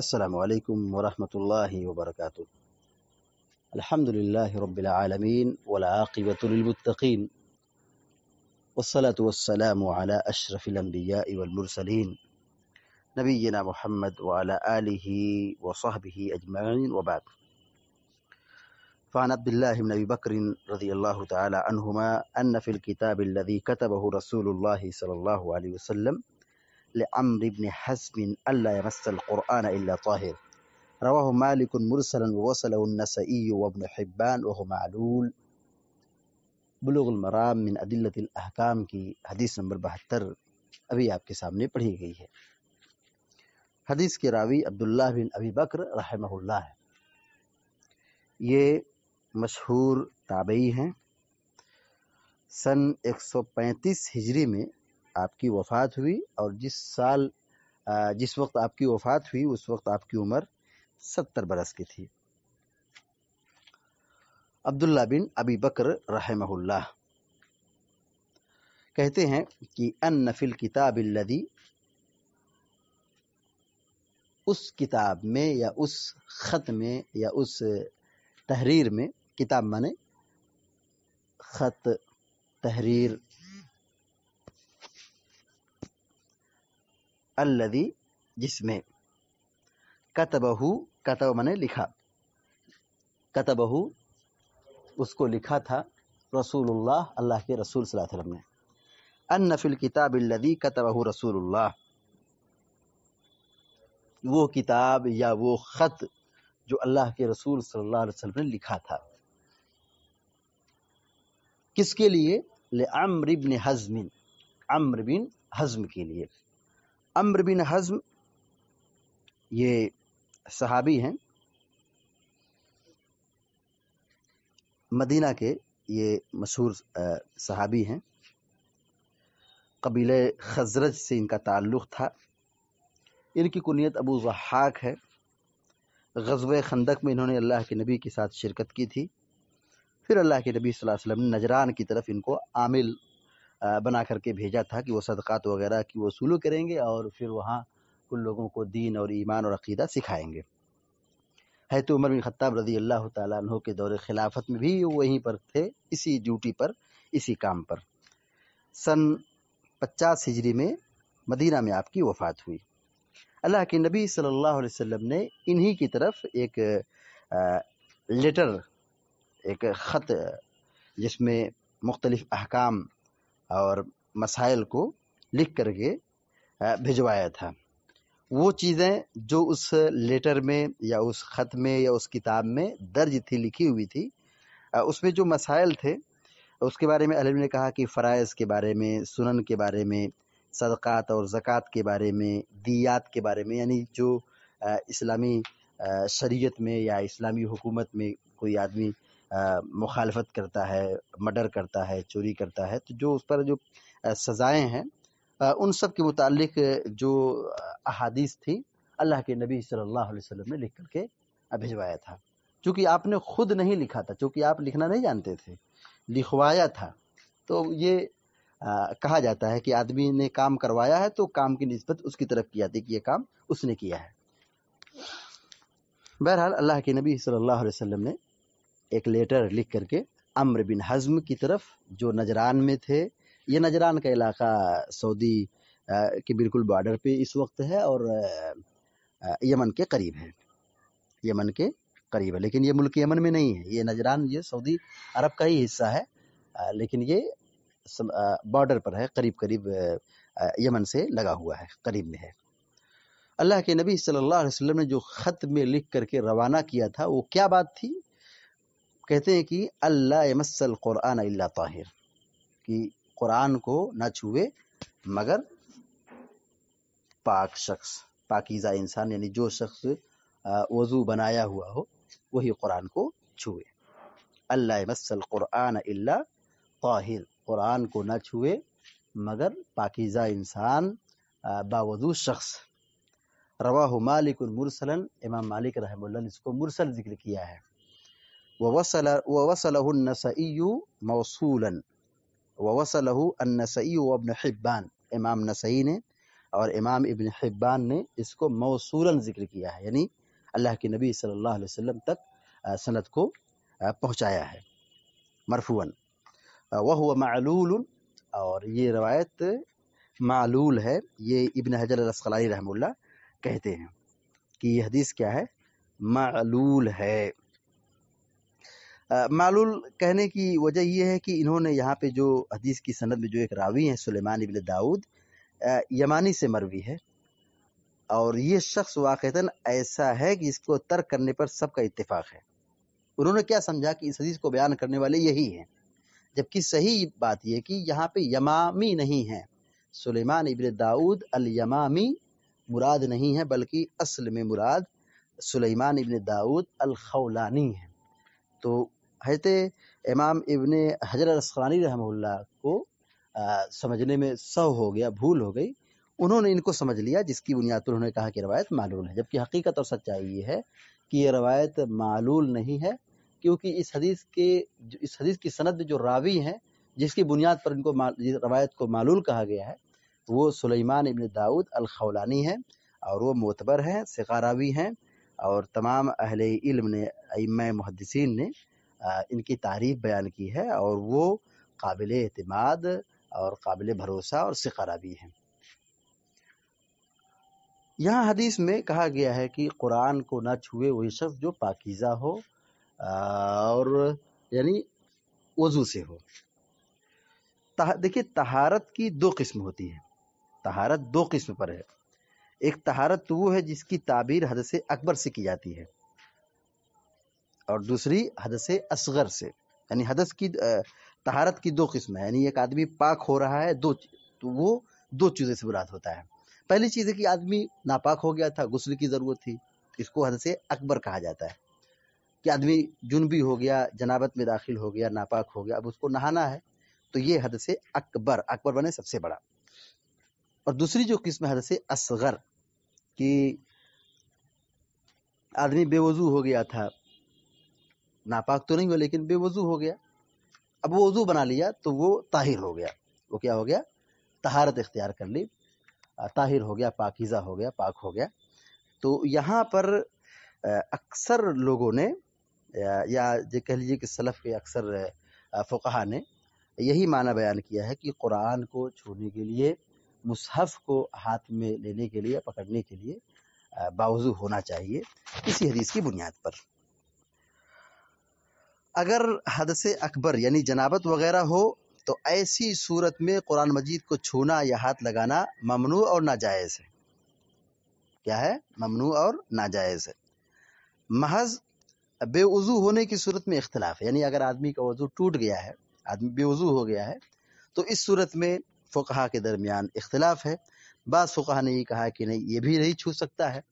السلام عليكم ورحمة الله وبركاته الحمد لله رب العالمين والعاقبة للمتقين والصلاة والسلام على أشرف الأنبياء والمرسلين نبينا محمد وعلى آله وصحبه أجمعين وبعد فعن عبد الله بن أبي بكر رضي الله تعالى عنهما أن في الكتاب الذي كتبه رسول الله صلى الله عليه وسلم لعمرو بن حزم ألا يمس القرآن إلا طاهر رواه مالك مرسلا ووصله النسائي وابن حبان وهو معلول बलूग मराम मिन अदिलत अहकाम की हदीस नंबर बहत्तर अभी आपके सामने पढ़ी गई है हदीस के रावी अब्दुल्लाह बिन अबी बकर रहमहुल्ला है ये मशहूर ताबई हैं सन 135 हिजरी में आपकी वफ़ात हुई और जिस साल जिस वक्त आपकी वफ़ात हुई उस वक्त आपकी उम्र सत्तर बरस की थी अब्दुल्ला बिन अबी बकर रहमहुल्लाह कहते हैं कि अन नफिल किताब लदी उस किताब में या उस ख़त में या उस तहरीर में किताब माने ख़त तहरीर अल्लदी जिसने कतबहु कतब मैंने लिखा कतबहु उसको लिखा था रसूलुल्लाह अल्लाह के रसूल सल्लल्लाहु अलैहि वसल्लम ने अन्नफिल किताब अल्लदी कतबहु रसूलुल्लाह वो किताब या वो ख़त जो अल्लाह के रसूल सल्लल्लाहु अलैहि वसल्लम ने लिखा था किसके लिए ले अम्र इब्न हज़मिन अम्र बिन हज़म के लिए अम्र बिन हज़म ये सहाबी हैं मदीना के ये मशहूर सहाबी हैं कबीले खजरज से इनका ताल्लुक़ था इनकी कुनीत अबू जहाक है गजब खंदक में इन्होंने अल्लाह के नबी के साथ शिरकत की थी फिर अल्लाह के नबी वसल्लम ने नजरान की तरफ इनको आमिल बना करके भेजा था कि वो सदक़ात वगैरह की वसूलू करेंगे और फिर वहाँ उन लोगों को दीन और ईमान और अकीदा सिखाएंगे है तो उमर बिन ख़त्ताब रजी अल्लाह तह के दौर खिलाफत में भी वहीं पर थे इसी ड्यूटी पर इसी काम पर सन पचास हिजरी में मदीना में आपकी वफ़ात हुई अल्लाह के नबी सल्लल्लाहु अलैहि वसल्लम ने इन्हीं की तरफ एक लेटर एक ख़त जिसमें मुख्तलिफ़ अहकाम और मसाइल को लिख करके भिजवाया था वो चीज़ें जो उस लेटर में या उस ख़त में या उस किताब में दर्ज थी लिखी हुई थी उसमें जो मसाइल थे उसके बारे में अलम ने कहा कि फ़रज़ के बारे में सुनन के बारे में सदक़ात और ज़क़़त के बारे में दियात के बारे में यानी जो इस्लामी शरीयत में या इस्लामी हुकूमत में कोई आदमी मुखालफ़त करता है मर्डर करता है चोरी करता है तो जो उस पर जो सज़ाएँ हैं उन सब के मुतालिक जो अहादीस थी अल्लाह के नबी सल्लल्लाहु अलैहि वसल्लम ने लिख करके भिजवाया था चूँकि आपने खुद नहीं लिखा था चूँकि आप लिखना नहीं जानते थे लिखवाया था तो ये आ, कहा जाता है कि आदमी ने काम करवाया है तो काम की नस्बत उसकी तरफ की जाती कि यह काम उसने किया है बहरहाल अल्लाह के नबी सल्लल्लाहु अलैहि वसल्लम ने एक लेटर लिख करके अम्र बिन हज़म की तरफ जो नजरान में थे ये नजरान का इलाका सऊदी के बिल्कुल बॉर्डर पे इस वक्त है और यमन के करीब है यमन के करीब है लेकिन ये मुल्क यमन में नहीं है ये नजरान ये सऊदी अरब का ही हिस्सा है लेकिन ये बॉर्डर पर है करीब करीब यमन से लगा हुआ है करीब में है अल्लाह के नबी सल्लल्लाहु अलैहि वसल्लम ने जो ख़त में लिख करके रवाना किया था वो क्या बात थी कहते हैं कि अल्लाह मसल क़ुरान अल्ला ताहिर कि क़ुरान को ना छुए मगर पाक शख्स पाकिज़ा इंसान यानी जो शख्स वज़ू बनाया हुआ हो वही क़ुरान को छूए अल्लाह मसल क़ुरान अल्ला ताहिर क़ुरान को ना छूए मगर पाकिज़ा इंसान बावजू शख्स रवा मालिक मुरसलन इमाम मालिक रहमल ने इसको मुरसल जिक्र किया है ووصل ووصله النسائي मौसूलन ववसलहू अन्नसई वबन हिब्बान इमाम नसई ने और इमाम इबन हिब्बान ने इसको मौसूलन जिक्र किया है यानी अल्लाह के नबी सल्लल्लाहु अलैहि वसल्लम तक सनत को पहुंचाया है मरफून वह हुआ मालूल और ये रवायत मालूल है ये इबन हजर रसखलाई रहमुल्ला कहते हैं कि यह हदीस क्या है मालूल है मालूल कहने की वजह यह है कि इन्होंने यहाँ पे जो हदीस की सनद में जो एक रावी हैं सुलेमान इबिल दाऊद यमानी से मरवी है और ये शख्स वाक़ता ऐसा है कि इसको तर्क करने पर सबका इतफाक है उन्होंने क्या समझा कि इस हदीस को बयान करने वाले यही हैं जबकि सही बात यह कि यहाँ पे यमामी नहीं है सुलेमान इबिल दाऊद अल यमामी मुराद नहीं है बल्कि असल में मुराद सुलेमान इबन दाऊद अल है तो हजरत इमाम इबन हजर असरानी को आ, समझने में सौ हो गया भूल हो गई उन्होंने इनको समझ लिया जिसकी बुनियाद पर उन्होंने कहा कि रवायत मालूल है जबकि हकीकत और सच्चाई ये है कि ये रवायत मालूल नहीं है क्योंकि इस हदीस के इस हदीस की सनद जो रावी हैं जिसकी बुनियाद पर इनको रवायत को मालूल कहा गया है वो सुलेमान इबन दाऊद अलखौलानी हैं और वो मोतबर हैं सिकारावी हैं और तमाम अहल इल्म ने अम महदसिन ने इनकी तारीफ बयान की है और वो काबिल अतमाद और काबिल भरोसा और शिकारा भी हैं यहाँ हदीस में कहा गया है कि कुरान को न छुए वही शख्स जो पाकिज़ा हो और यानी वज़ू से हो देखिए तहारत की दो किस्म होती है तहारत दो किस्म पर है एक तहारत वो है जिसकी ताबीर हद से अकबर से की जाती है और दूसरी हदस असगर से यानी हदस की तहारत की दो किस्म है यानी एक आदमी पाक हो रहा है दो तो वो दो चीज़ों से बुरात होता है पहली चीज़ है कि आदमी नापाक हो गया था गुसल की ज़रूरत थी इसको हदस अकबर कहा जाता है कि आदमी जुनबी हो गया जनाबत में दाखिल हो गया नापाक हो गया अब उसको नहाना है तो ये से अकबर अकबर बने सबसे बड़ा और दूसरी जो किस्म है से असगर कि आदमी बेवजू हो गया था नापाक तो नहीं हुआ लेकिन बेवजू हो गया अब वो वजू बना लिया तो वो ताहिर हो गया वो क्या हो गया तहारत इख्तियार कर ली ताहिर हो गया पाकिज़ा हो गया पाक हो गया तो यहाँ पर अक्सर लोगों ने या जो कह लीजिए कि सलफ़ के अक्सर फ़ुकहा ने यही माना बयान किया है कि कुरान को छूने के लिए मुसहफ़ को हाथ में लेने के लिए पकड़ने के लिए बावजू होना चाहिए इसी हदीस की बुनियाद पर अगर हद से अकबर यानी जनाबत वगैरह हो तो ऐसी सूरत में कुरान मजीद को छूना या हाथ लगाना ममनू और नाजायज़ है क्या है ममनू और नाजायज़ है महज बेवज़ू होने की सूरत में इख्तलाफ है यानी अगर आदमी का वज़ू टूट गया है आदमी बेवज़ू हो गया है तो इस सूरत में फ़ुकहा के दरमियान इख्तलाफ है बाद फ़ुकहा ने ही कहा कि नहीं ये भी नहीं छू सकता है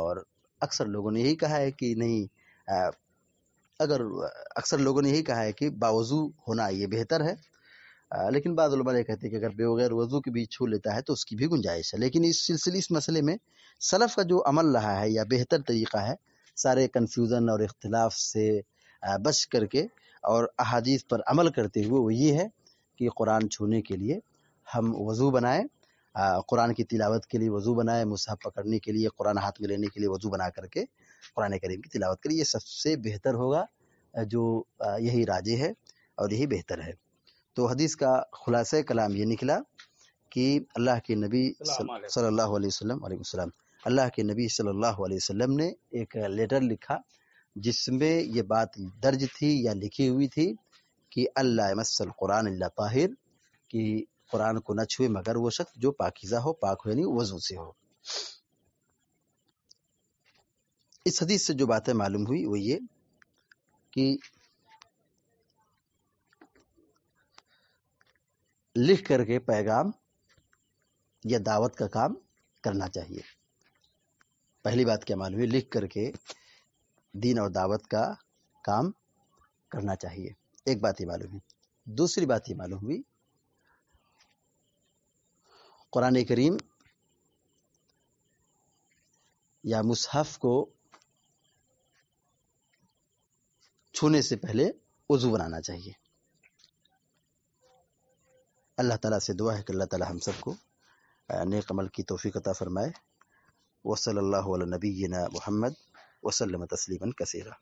और अक्सर लोगों ने यही कहा है कि नहीं अगर अक्सर लोगों ने यही कहा है कि बावजू होना ये बेहतर है लेकिन बाद ये कहते हैं कि अगर बेवगैर वजू के बीच छू लेता है तो उसकी भी गुंजाइश है लेकिन इस सिलसिले इस मसले में सलफ़ का जो अमल रहा है या बेहतर तरीक़ा है सारे कन्फ्यूज़न और इख्तलाफ से बच करके और अहादीस पर अमल करते हुए वो ये है कि कुरान छूने के लिए हम वज़ू बनाएँ कुरान की तिलावत के लिए वज़ू बनाएँ मुसह पकड़ने के लिए कुरान हाथ में लेने के लिए वज़ू बना करके कुरान करीम की तिलावत करी ये सबसे बेहतर होगा जो यही राजे है और यही बेहतर है तो हदीस का खुलासा कलाम ये निकला कि अल्लाह के नबी सल्लल्लाहु अलैहि वसल्लम अल्लाह के नबी सल्लल्लाहु अलैहि वसल्लम ने एक लेटर लिखा जिसमें ये बात दर्ज थी या लिखी हुई थी कि अल्लाह मसल कुरान ताहिर कि कुरान को न छुए मगर वो शख्स जो पाकिज़ा हो पाक हो यानी वज़ू से हो इस हदीस से जो बातें मालूम हुई वो ये कि लिख करके पैगाम या दावत का काम करना चाहिए पहली बात क्या मालूम हुई लिख करके दीन और दावत का काम करना चाहिए एक बात ही मालूम है दूसरी बात ही मालूम हुई कुरान करीम या मुसहफ़ को छूने से पहले वजू बनाना चाहिए अल्लाह ताला से दुआ है कि अल्लाह ताला हम सबको नेक अमल की तोफ़ी अता फ़रमाए वसल नबीना मोहम्मद वसलम तस्लीमन कसीरा